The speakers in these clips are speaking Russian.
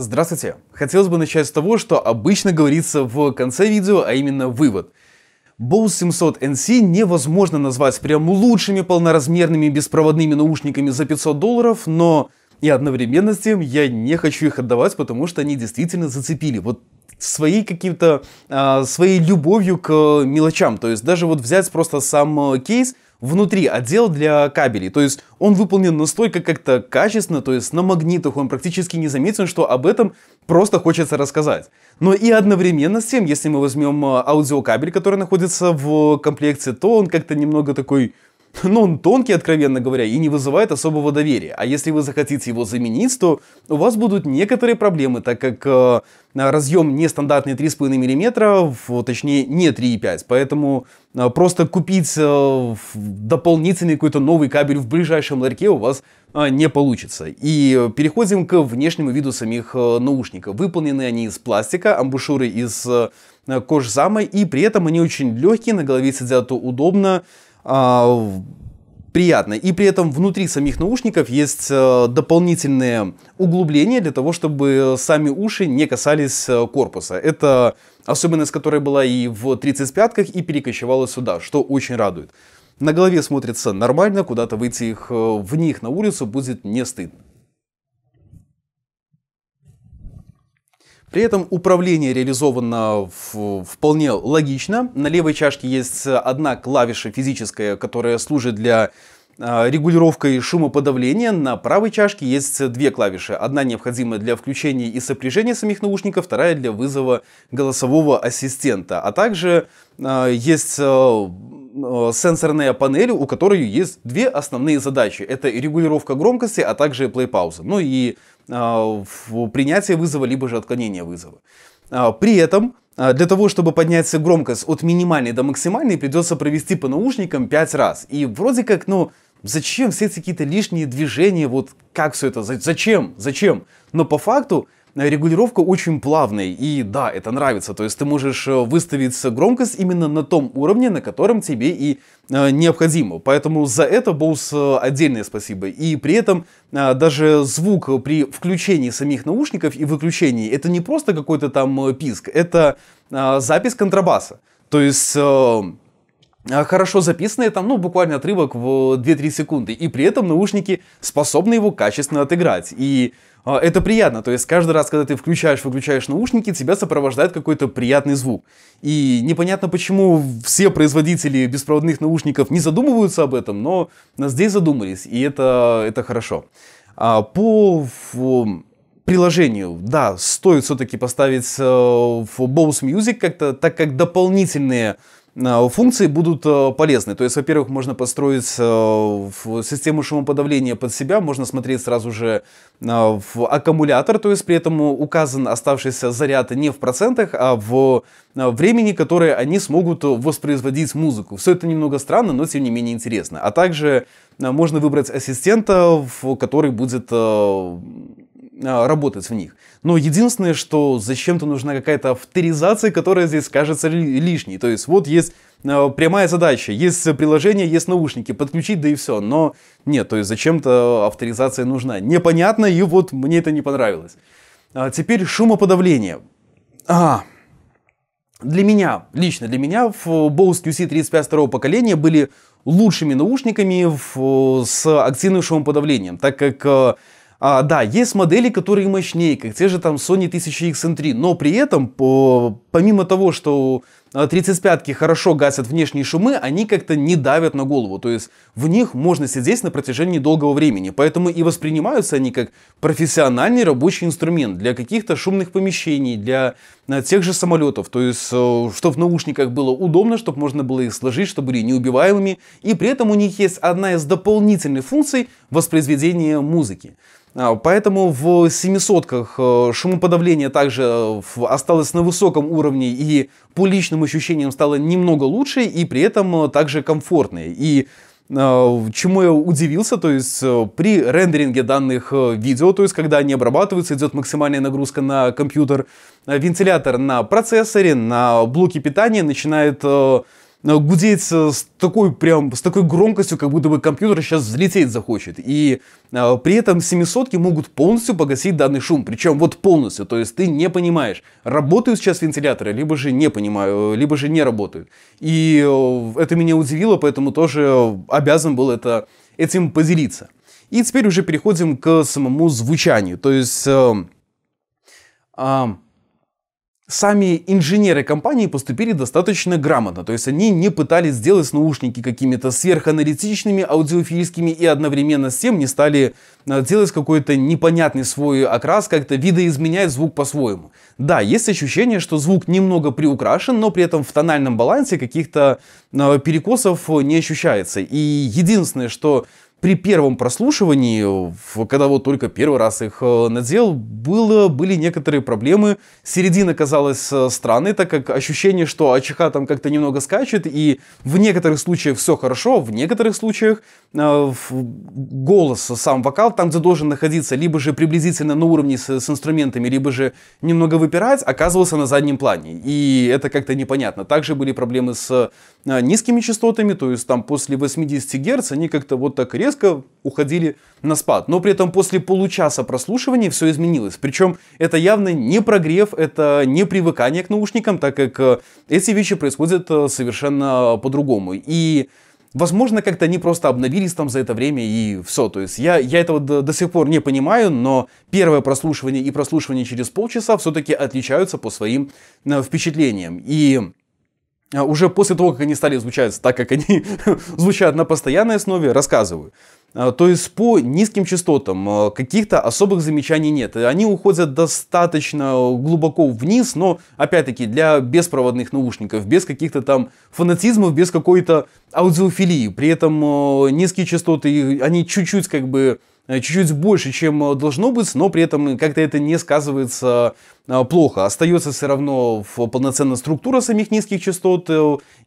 Здравствуйте! Хотелось бы начать с того, что обычно говорится в конце видео, а именно вывод. Bose 700 NC невозможно назвать прям лучшими полноразмерными беспроводными наушниками за 500 долларов, но и одновременно с тем я не хочу их отдавать, потому что они действительно зацепили. Вот своей каким-то, а, своей любовью к мелочам. То есть даже вот взять просто сам э, кейс – внутри отдел для кабелей. То есть он выполнен настолько как-то качественно, то есть на магнитах он практически не заметен, что об этом просто хочется рассказать. Но и одновременно с тем, если мы возьмем а, аудиокабель, который находится в комплекте, то он как-то немного такой но он тонкий, откровенно говоря, и не вызывает особого доверия. А если вы захотите его заменить, то у вас будут некоторые проблемы, так как э, разъем нестандартный 3,5 мм, точнее не 3,5, поэтому э, просто купить э, дополнительный какой-то новый кабель в ближайшем ларьке у вас э, не получится. И переходим к внешнему виду самих э, наушников. Выполнены они из пластика, амбушюры из э, кожзама, и при этом они очень легкие, на голове сидят удобно, а, приятно. И при этом внутри самих наушников есть э, дополнительные углубления для того, чтобы сами уши не касались э, корпуса. Это особенность, которая была и в 35-ках, и перекочевала сюда, что очень радует. На голове смотрится нормально, куда-то выйти их э, в них на улицу будет не стыдно. При этом управление реализовано в, вполне логично. На левой чашке есть э, одна клавиша физическая, которая служит для э, регулировкой шумоподавления на правой чашке есть две клавиши. Одна необходима для включения и сопряжения самих наушников, вторая для вызова голосового ассистента. А также э, есть э, Э, сенсорная панель, у которой есть две основные задачи. Это регулировка громкости, а также плей-пауза. Ну и э, принятие вызова, либо же отклонение вызова. Э, при этом, э, для того, чтобы поднять громкость от минимальной до максимальной, придется провести по наушникам 5 раз. И вроде как, ну, зачем все эти какие-то лишние движения, вот как все это, зачем, зачем? Но по факту Э, регулировка очень плавная, и да, это нравится. То есть ты можешь э, выставить громкость именно на том уровне, на котором тебе и э, необходимо. Поэтому за это Bose отдельное спасибо. И при этом даже звук при включении самих наушников и выключении, это не просто какой-то там писк, это запись контрабаса. То есть а, хорошо записанные, там, ну, буквально отрывок в 2-3 э, секунды, и при этом наушники способны его качественно отыграть, и а, это приятно, то есть каждый раз, когда ты включаешь-выключаешь наушники, тебя сопровождает какой-то приятный звук, и непонятно, почему все производители беспроводных наушников не задумываются об этом, но здесь задумались, и это, это хорошо. А, по... приложению, да, стоит все-таки поставить э, в Bose Music как-то, так как дополнительные Э, функции будут э, полезны. То есть, во-первых, можно построить э, систему шумоподавления под себя, можно смотреть сразу же в аккумулятор, то есть при этом указан оставшийся заряд не в процентах, а в времени, которое они смогут воспроизводить музыку. Все это немного странно, но тем не менее интересно. А также можно выбрать ассистента, который будет а, работать в них. Но единственное, что зачем-то нужна какая-то авторизация, которая здесь кажется лишней. То есть вот есть а, прямая задача, есть приложение, есть наушники, подключить, да и все. Но нет, то есть зачем-то авторизация нужна. Непонятно, и вот мне это не понравилось. А теперь шумоподавление. А, для меня, лично для меня, в Bose QC 35-го поколения были лучшими наушниками в, с активным шумоподавлением, так как а, а, да, есть модели, которые мощнее, как те же там Sony 1000X 3 но при этом, по, помимо того, что 35-ки а хорошо гасят внешние шумы, они как-то не давят на голову. То есть в них можно сидеть на протяжении долгого времени. Поэтому и воспринимаются они как профессиональный рабочий инструмент для каких-то шумных помещений, для э, тех же самолетов. То есть, э, чтобы в наушниках было удобно, чтобы можно было их сложить, чтобы были неубиваемыми. И при этом у них есть одна из дополнительных функций воспроизведения музыки. А, поэтому в 700-ках э, шумоподавление также осталось на высоком уровне и по личным ощущениям стало немного лучше и при этом э, также комфортнее. И э, чему я удивился, то есть э, при рендеринге данных видео, то есть когда они обрабатываются, идет максимальная нагрузка на компьютер, вентилятор на процессоре, на блоки питания начинает Э, гудеть с такой прям, с такой громкостью, как будто бы компьютер сейчас взлететь захочет. И э, при этом семисотки могут полностью погасить данный шум, причем вот полностью, то есть ты не понимаешь, работают сейчас вентиляторы, либо же не понимаю, э, либо же не работают. И э, это меня удивило, поэтому тоже обязан был это, этим поделиться. И теперь уже переходим к самому звучанию, то есть... Э, э, сами инженеры компании поступили достаточно грамотно, то есть они не пытались сделать наушники какими-то сверханалитичными, аудиофильскими и одновременно с тем не стали э, делать какой-то непонятный свой окрас, как-то видоизменять звук по-своему. Да, есть ощущение, что звук немного приукрашен, но при этом в тональном балансе каких-то э, перекосов э, не ощущается. И единственное, что при первом прослушивании, когда вот только первый раз их э, надел, было, были некоторые проблемы. Середина казалась э, странной, так как ощущение, что АЧХ там как-то немного скачет, и в некоторых случаях все хорошо, в некоторых случаях э, голос, сам вокал там, где должен находиться, либо же приблизительно на уровне с, с инструментами, либо же немного выпирать, оказывался на заднем плане. И это как-то непонятно. Также были проблемы с низкими частотами, то есть там после 80 Гц они как-то вот так резко резко уходили на спад. Но при этом после получаса прослушивания все изменилось. Причем это явно не прогрев, это не привыкание к наушникам, так как э, эти вещи происходят э, совершенно по-другому. И Возможно, как-то они просто обновились там за это время и все. То есть я, я этого до, до сих пор не понимаю, но первое прослушивание и прослушивание через полчаса все-таки отличаются по своим э, впечатлениям. И а, уже после того, как они стали звучать так, как они звучат на постоянной основе, рассказываю. А, то есть по низким частотам а, каких-то особых замечаний нет. Они уходят достаточно глубоко вниз, но опять-таки для беспроводных наушников, без каких-то там фанатизмов, без какой-то аудиофилии. При этом низкие частоты, они чуть-чуть как бы Э, чуть-чуть больше, чем э, должно быть, но при этом как-то это не сказывается э, плохо. Остается все равно полноценная структура самих низких частот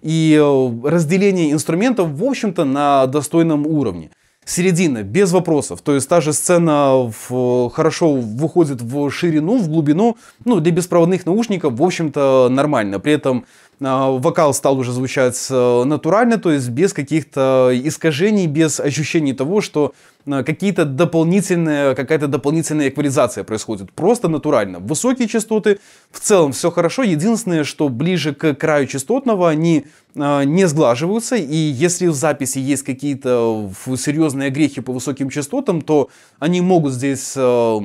и разделение инструментов, в общем-то, на достойном уровне. Середина, без вопросов. То есть та же сцена в, хорошо выходит в ширину, в глубину. Ну, для беспроводных наушников, в общем-то, нормально. При этом а, вокал стал уже звучать э, натурально, то есть без каких-то искажений, без ощущений того, что э, какие-то дополнительные, какая-то дополнительная эквализация происходит. Просто натурально. Высокие частоты, в целом все хорошо. Единственное, что ближе к краю частотного они э, не сглаживаются. И если в записи есть какие-то серьезные грехи по высоким частотам, то они могут здесь а,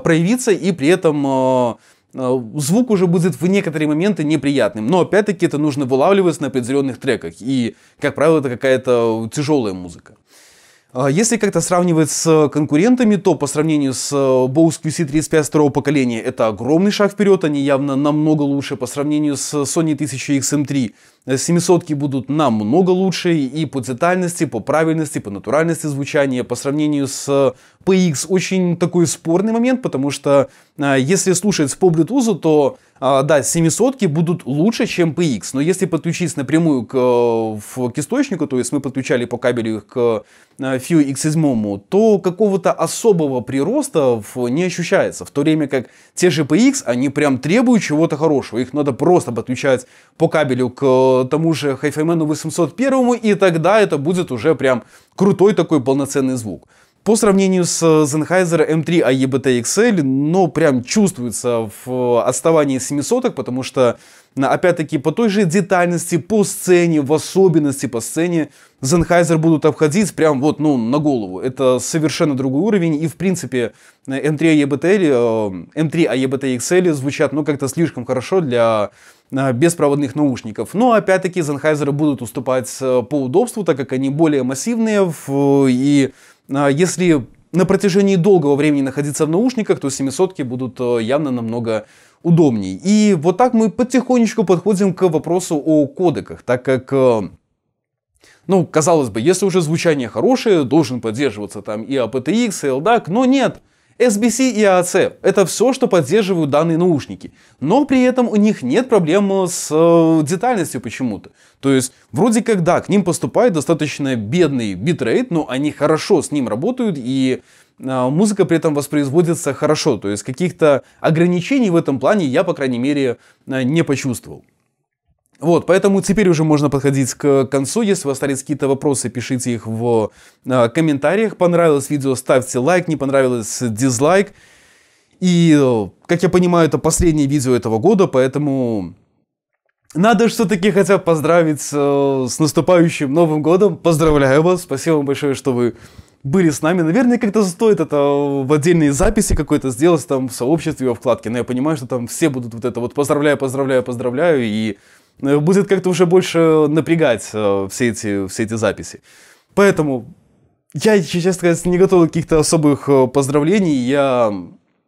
проявиться и при этом а, звук уже будет в некоторые моменты неприятным. Но опять-таки это нужно вылавливать на определенных треках. И, как правило, это какая-то тяжелая музыка. А, если как-то сравнивать с конкурентами, то по сравнению с э, Bose QC35 второго поколения это огромный шаг вперед, они явно намного лучше по сравнению с Sony 1000 XM3. 700 будут намного лучше и по детальности, по правильности, по натуральности звучания, по сравнению с э, PX. Очень такой спорный момент, потому что э, если слушать по Bluetooth, то а, да, 700 будут лучше, чем PX, но если подключить напрямую к, э, к источнику, то есть мы подключали по кабелю их к Fio э, X7, то какого-то особого прироста не ощущается, в то время как те же PX, они прям требуют чего-то хорошего, их надо просто подключать по кабелю к э, тому же HiFiMan 801, и тогда это будет уже прям крутой такой полноценный звук. По сравнению с э, Sennheiser M3 AEBT XL, ну прям чувствуется в э, отставании 700, потому что опять-таки по той же детальности, по сцене, в особенности по сцене, Sennheiser будут обходить прям вот ну на голову. Это совершенно другой уровень и в принципе M3 AEBT, M3 AEBT XL звучат ну как-то слишком хорошо для э, беспроводных наушников. Но опять-таки Sennheiser будут уступать по удобству, так как они более массивные и а, если на протяжении долгого времени находиться в наушниках, то 700 будут э, явно намного удобней. И вот так мы потихонечку подходим к вопросу о кодеках, так как э, ну, казалось бы, если уже звучание хорошее, должен поддерживаться там и APTX, а и LDAC, а но нет. SBC и AAC а — это все, что поддерживают данные наушники, но при этом у них нет проблем э, с э, детальностью почему-то. То есть, вроде как да, к ним поступает достаточно бедный битрейт, но они хорошо с ним работают и э, музыка при этом воспроизводится хорошо. То есть, каких-то ограничений в этом плане я, по крайней мере, э, не почувствовал. Вот, поэтому теперь уже можно подходить к концу. Если у вас остались какие-то вопросы, пишите их в э, комментариях. Понравилось видео, ставьте лайк, не понравилось дизлайк. И, как я понимаю, это последнее видео этого года, поэтому надо все-таки хотя бы поздравить э, с наступающим Новым Годом. Поздравляю вас, спасибо вам большое, что вы были с нами. Наверное, как-то стоит это в отдельные записи какой-то сделать там в сообществе, в вкладке. Но я понимаю, что там все будут вот это вот поздравляю, поздравляю, поздравляю и... Э, будет как-то уже больше напрягать э, все, эти, все эти записи. Поэтому я, честно сказать, не готов к каких-то особых э, поздравлений. Я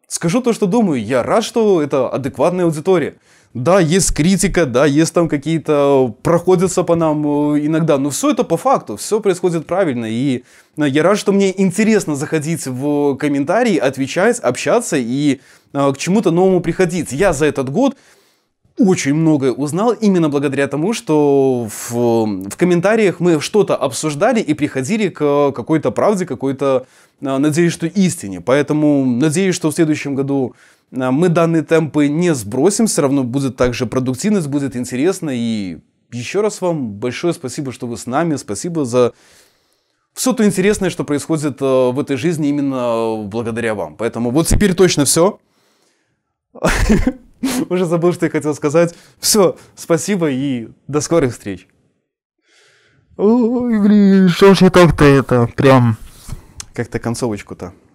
скажу то, что думаю. Я рад, что это адекватная аудитория. Да, есть критика, да, есть там какие-то проходятся по нам иногда, но все это по факту, все происходит правильно, и я рад, что мне интересно заходить в комментарии, отвечать, общаться и к чему-то новому приходить. Я за этот год очень многое узнал именно благодаря тому, что в, в комментариях мы что-то обсуждали и приходили к какой-то правде, какой-то, а, надеюсь, что истине. Поэтому надеюсь, что в следующем году а, мы данные темпы не сбросим, все равно будет также продуктивность, будет интересно. И еще раз вам большое спасибо, что вы с нами, спасибо за все то интересное, что происходит а, в этой жизни именно благодаря вам. Поэтому вот теперь точно все. Уже забыл, что я хотел сказать. Все, спасибо и до скорых встреч. Ой, блин, что же так-то это прям... Как-то концовочку-то.